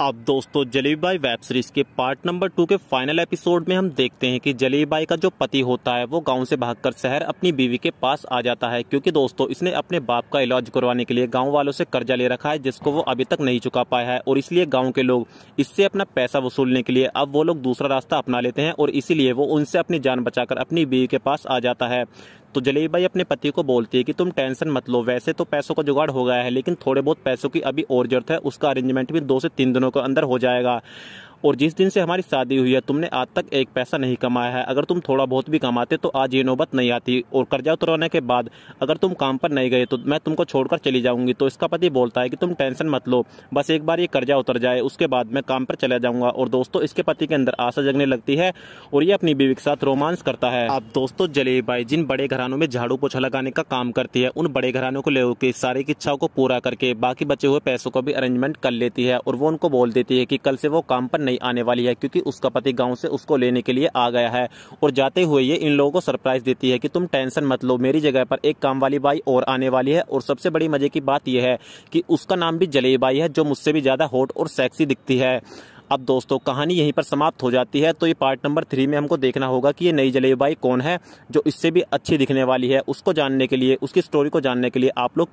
अब दोस्तों Jalebi Bai web series के पार्ट नंबर टू के फाइनल एपिसोड में हम देखते हैं कि जलेबी बाई का जो पति होता है वो गांव से भागकर शहर अपनी बीवी के पास आ जाता है क्योंकि दोस्तों इसने अपने बाप का इलाज करवाने के लिए गांव वालों से कर्जा ले रखा है जिसको वो अभी तक नहीं चुका पाया है और इसलिए गाँव के लोग इससे अपना पैसा वसूलने के लिए अब वो लोग दूसरा रास्ता अपना लेते हैं और इसीलिए वो उनसे अपनी जान बचाकर अपनी बीवी के पास आ जाता है तो जलेबी बाई अपने पति को बोलती है कि तुम टेंशन मत लो वैसे तो पैसों का जुगाड़ हो गया है लेकिन थोड़े बहुत पैसों की अभी और जरूरत है उसका अरेंजमेंट भी दो से तीन दिनों के अंदर हो जाएगा और जिस दिन से हमारी शादी हुई है तुमने आज तक एक पैसा नहीं कमाया है अगर तुम थोड़ा बहुत भी कमाते तो आज ये नौबत नहीं आती और कर्जा उतरवाने के बाद अगर तुम काम पर नहीं गए तो मैं तुमको छोड़कर चली जाऊंगी तो इसका पति बोलता है कि तुम टेंशन मत लो बस एक बार ये कर्जा उतर जाए उसके बाद मैं काम पर चला जाऊंगा और दोस्तों इसके पति के अंदर आशा जगने लगती है और ये अपनी बीवी के साथ रोमांस करता है आप दोस्तों जलेबी बाई जिन बड़े घरानों में झाड़ू पोछा लगाने का काम करती है उन बड़े घरानों को लेकर सारी इच्छाओं को पूरा करके बाकी बचे हुए पैसों को भी अरेंजमेंट कर लेती है और वो उनको बोल देती है कि कल से वो काम पर नहीं आने वाली है क्योंकि उसका पति गांव से उसको लेने के लिए आ गया है और जाते हुए ये इन लोगों को सरप्राइज देती है कि तुम टेंशन मत लो मेरी जगह पर एक काम वाली बाई और आने वाली है और सबसे बड़ी मजे की बात यह है कि उसका नाम भी जलेब बाई है जो मुझसे भी ज़्यादा हॉट और सेक्सी दिखती है अब दोस्तों कहानी यहीं पर समाप्त हो जाती है तो ये पार्ट नंबर थ्री में हमको देखना होगा कि ये नई जलेबाई कौन है जो इससे भी अच्छी दिखने वाली है उसको जानने के लिए उसकी स्टोरी को जानने के लिए आप लोग